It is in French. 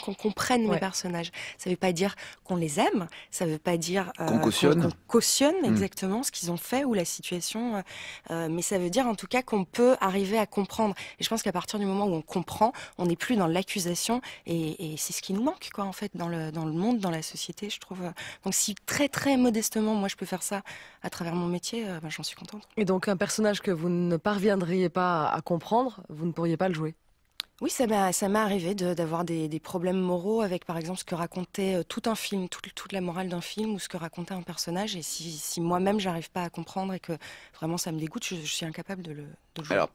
qu'on comprenne les personnages. Ça ne veut pas dire qu'on les aime, ça ne veut pas dire euh, qu'on cautionne, mm. exactement ce qu'ils ont fait ou la situation, euh, euh, mais ça veut dire en tout cas qu'on peut arriver à comprendre. Et je pense qu'à partir du moment où on comprend, on n'est plus dans l'accusation et, c'est ce qui nous manque quoi en fait dans le, dans le monde, dans la société, je trouve. Donc si très très modestement, moi je peux faire ça à travers mon métier, ben, j'en suis contente. Et donc un personnage que vous ne parviendriez pas à comprendre, vous ne pourriez pas le jouer oui, ça m'a, ça m'est arrivé de, d'avoir des, problèmes moraux avec, par exemple, ce que racontait euh, tout un film, toute, la morale d'un film ou ce que racontait un personnage. Et si, moi-même, j'arrive pas à comprendre et que vraiment ça me dégoûte, je, suis incapable de le, jouer.